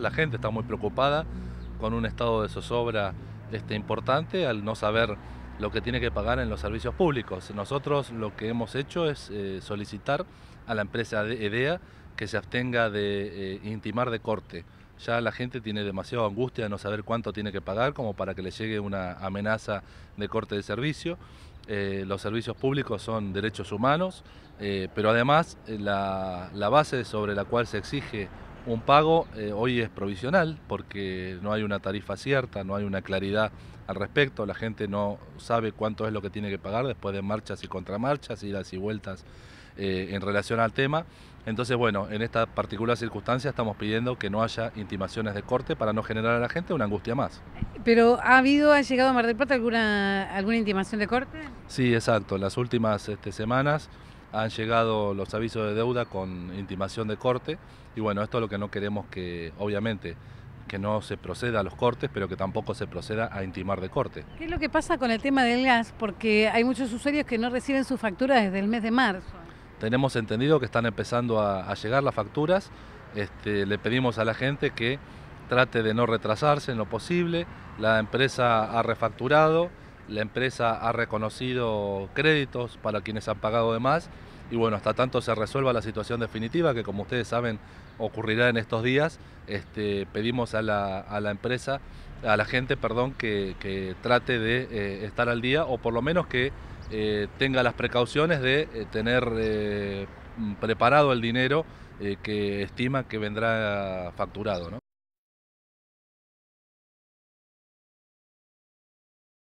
La gente está muy preocupada con un estado de zozobra este, importante al no saber lo que tiene que pagar en los servicios públicos. Nosotros lo que hemos hecho es eh, solicitar a la empresa EDEA que se abstenga de eh, intimar de corte. Ya la gente tiene demasiada angustia de no saber cuánto tiene que pagar como para que le llegue una amenaza de corte de servicio. Eh, los servicios públicos son derechos humanos, pero además la base sobre la cual se exige un pago eh, hoy es provisional porque no hay una tarifa cierta, no hay una claridad al respecto, la gente no sabe cuánto es lo que tiene que pagar después de marchas y contramarchas, idas y vueltas eh, en relación al tema. Entonces, bueno, en esta particular circunstancia estamos pidiendo que no haya intimaciones de corte para no generar a la gente una angustia más. ¿Pero ha habido, ha llegado a Mar del Plata alguna, alguna intimación de corte? Sí, exacto. En las últimas este, semanas han llegado los avisos de deuda con intimación de corte y bueno, esto es lo que no queremos que, obviamente, que no se proceda a los cortes, pero que tampoco se proceda a intimar de corte. ¿Qué es lo que pasa con el tema del gas? Porque hay muchos usuarios que no reciben sus facturas desde el mes de marzo. Tenemos entendido que están empezando a, llegar las facturas. Este, le pedimos a la gente que trate de no retrasarse en lo posible. La empresa ha refacturado la empresa ha reconocido créditos para quienes han pagado de más y bueno, hasta tanto se resuelva la situación definitiva, que como ustedes saben ocurrirá en estos días, este, pedimos a la, empresa, a la gente, perdón, que, trate de eh, estar al día o por lo menos que eh, tenga las precauciones de eh, tener preparado el dinero que estima que vendrá facturado.